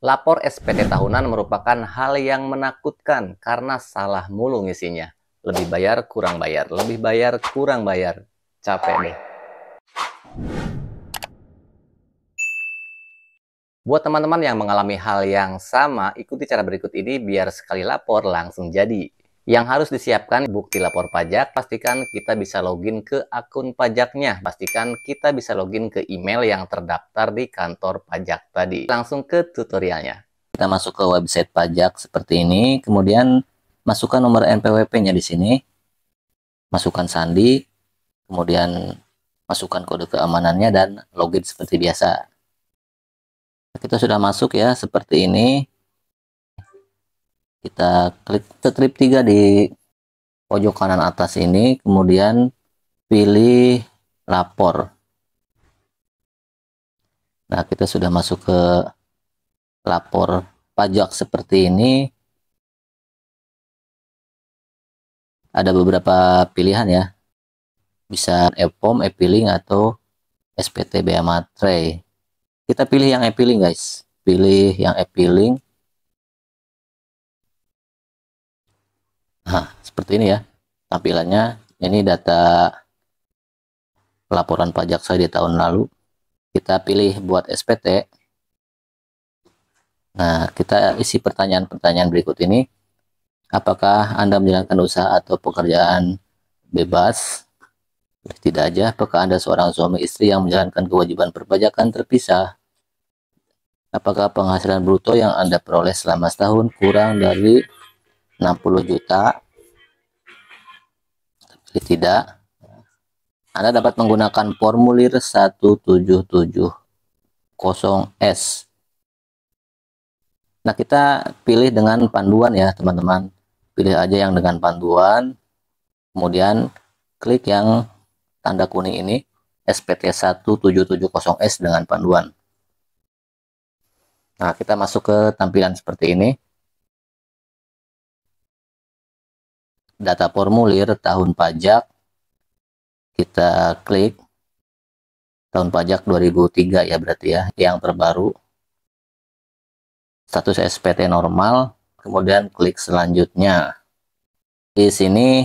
Lapor SPT tahunan merupakan hal yang menakutkan karena salah mulu ngisinya. Lebih bayar, kurang bayar. Lebih bayar, kurang bayar. Capek deh. Buat teman-teman yang mengalami hal yang sama, ikuti cara berikut ini biar sekali lapor langsung jadi. Yang harus disiapkan bukti lapor pajak, pastikan kita bisa login ke akun pajaknya. Pastikan kita bisa login ke email yang terdaftar di kantor pajak tadi. Langsung ke tutorialnya. Kita masuk ke website pajak seperti ini, kemudian masukkan nomor NPWP-nya di sini. Masukkan sandi, kemudian masukkan kode keamanannya dan login seperti biasa. Kita sudah masuk ya seperti ini kita klik strip 3 di pojok kanan atas ini kemudian pilih lapor nah kita sudah masuk ke lapor pajak seperti ini ada beberapa pilihan ya bisa e-form, e atau SPT Bea Matre kita pilih yang e guys pilih yang e Nah, seperti ini ya tampilannya. Ini data laporan pajak saya di tahun lalu. Kita pilih buat SPT. Nah, kita isi pertanyaan-pertanyaan berikut ini. Apakah Anda menjalankan usaha atau pekerjaan bebas? Eh, tidak aja, apakah Anda seorang suami istri yang menjalankan kewajiban perpajakan terpisah? Apakah penghasilan bruto yang Anda peroleh selama setahun kurang dari 60 juta tapi tidak Anda dapat menggunakan formulir 1770S nah kita pilih dengan panduan ya teman-teman pilih aja yang dengan panduan kemudian klik yang tanda kuning ini SPT 1770S dengan panduan nah kita masuk ke tampilan seperti ini data formulir tahun pajak kita klik tahun pajak 2003 ya berarti ya yang terbaru status SPT normal kemudian klik selanjutnya di sini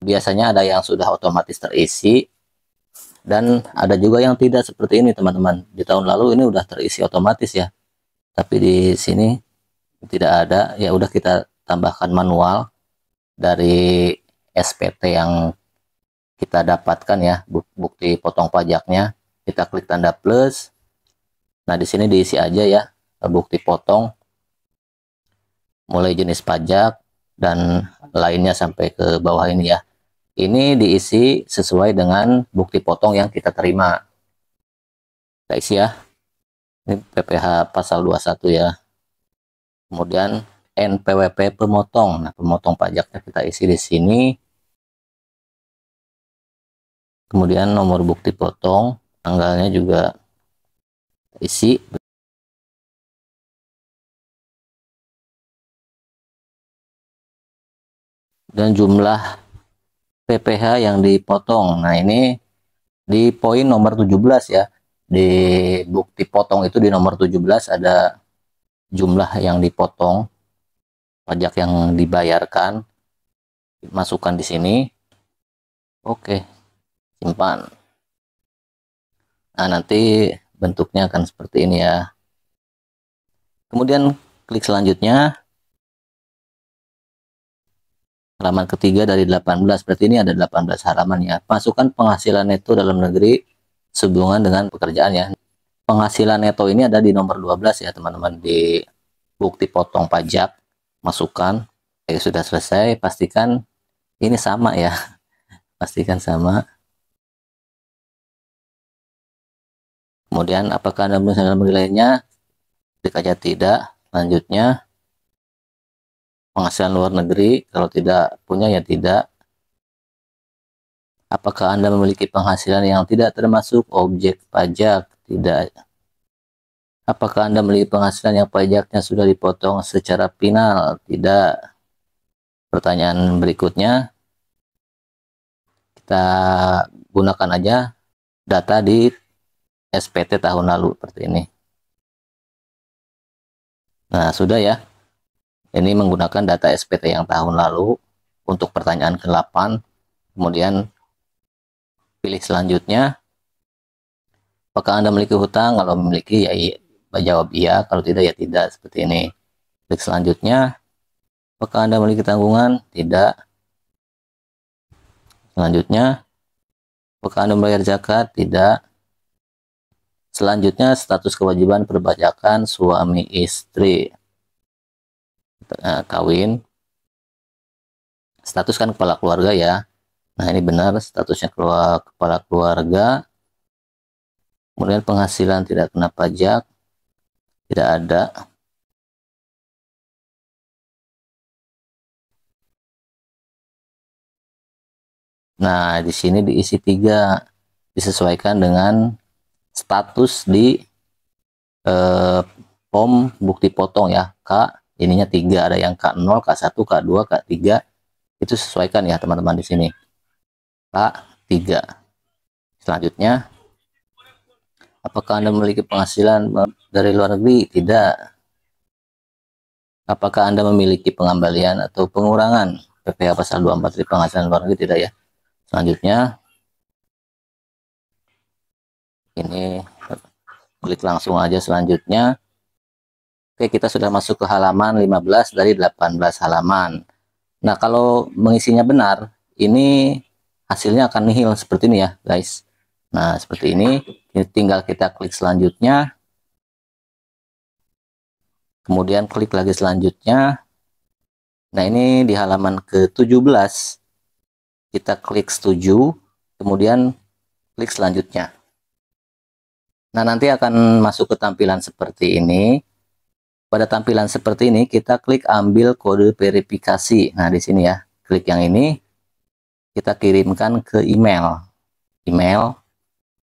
biasanya ada yang sudah otomatis terisi dan ada juga yang tidak seperti ini teman-teman di tahun lalu ini udah terisi otomatis ya tapi di sini tidak ada ya udah kita tambahkan manual dari SPT yang kita dapatkan ya bukti potong pajaknya kita klik tanda plus nah di sini diisi aja ya bukti potong mulai jenis pajak dan lainnya sampai ke bawah ini ya ini diisi sesuai dengan bukti potong yang kita terima kita isi ya ini PPH pasal 21 ya kemudian NPWP pemotong. Nah, pemotong pajaknya kita isi di sini. Kemudian nomor bukti potong, tanggalnya juga isi. Dan jumlah PPH yang dipotong. Nah, ini di poin nomor 17 ya. Di bukti potong itu di nomor 17 ada jumlah yang dipotong pajak yang dibayarkan masukkan di sini oke simpan nah nanti bentuknya akan seperti ini ya kemudian klik selanjutnya halaman ketiga dari 18 berarti ini ada 18 halaman ya masukkan penghasilan neto dalam negeri sehubungan dengan pekerjaan ya penghasilan neto ini ada di nomor 12 ya teman-teman di bukti potong pajak masukkan ya sudah selesai pastikan ini sama ya pastikan sama kemudian apakah anda menggunakan nilainya klik aja ya tidak selanjutnya penghasilan luar negeri kalau tidak punya ya tidak apakah anda memiliki penghasilan yang tidak termasuk objek pajak tidak Apakah Anda memiliki penghasilan yang pajaknya sudah dipotong secara final? Tidak. Pertanyaan berikutnya, kita gunakan aja data di SPT tahun lalu seperti ini. Nah, sudah ya. Ini menggunakan data SPT yang tahun lalu untuk pertanyaan ke-8. Kemudian pilih selanjutnya. Apakah Anda memiliki hutang? Kalau memiliki, ya iya jawab iya, kalau tidak ya tidak seperti ini. Klik selanjutnya. Apakah Anda memiliki tanggungan? Tidak. Selanjutnya, apakah Anda membayar zakat? Tidak. Selanjutnya, status kewajiban perbajakan suami istri kawin. Status kan kepala keluarga ya. Nah, ini benar statusnya kepala keluarga. Kemudian penghasilan tidak kena pajak tidak ada Nah, di sini diisi tiga disesuaikan dengan status di eh, POM bukti potong ya. K ininya tiga ada yang K0, K1, K2, K3. Itu sesuaikan ya teman-teman di sini. K3. Selanjutnya Apakah Anda memiliki penghasilan eh, dari luar negeri? Tidak. Apakah Anda memiliki pengembalian atau pengurangan PPh pasal 24 penghasilan luar negeri? Tidak ya. Selanjutnya ini klik langsung aja selanjutnya. Oke, kita sudah masuk ke halaman 15 dari 18 halaman. Nah, kalau mengisinya benar, ini hasilnya akan nihil seperti ini ya, guys. Nah, seperti ini. Tinggal kita klik selanjutnya. Kemudian klik lagi selanjutnya. Nah, ini di halaman ke-17. Kita klik setuju, kemudian klik selanjutnya. Nah, nanti akan masuk ke tampilan seperti ini. Pada tampilan seperti ini, kita klik ambil kode verifikasi. Nah, di sini ya, klik yang ini, kita kirimkan ke email. Email.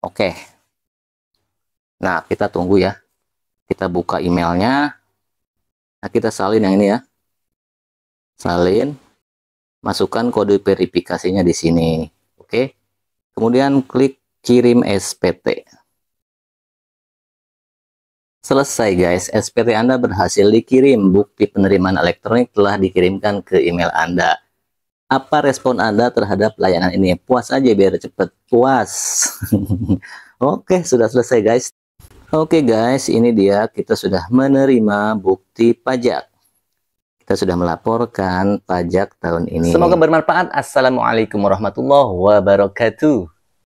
Oke. Nah, kita tunggu ya. Kita buka emailnya. Nah, kita salin yang ini ya. Salin. Masukkan kode verifikasinya di sini. Oke. Kemudian klik kirim SPT. Selesai guys, SPT Anda berhasil dikirim. Bukti penerimaan elektronik telah dikirimkan ke email Anda apa respon Anda terhadap layanan ini? Puas aja biar cepet. Puas. Oke, sudah selesai guys. Oke guys, ini dia kita sudah menerima bukti pajak. Kita sudah melaporkan pajak tahun ini. Semoga bermanfaat. Assalamualaikum warahmatullahi wabarakatuh.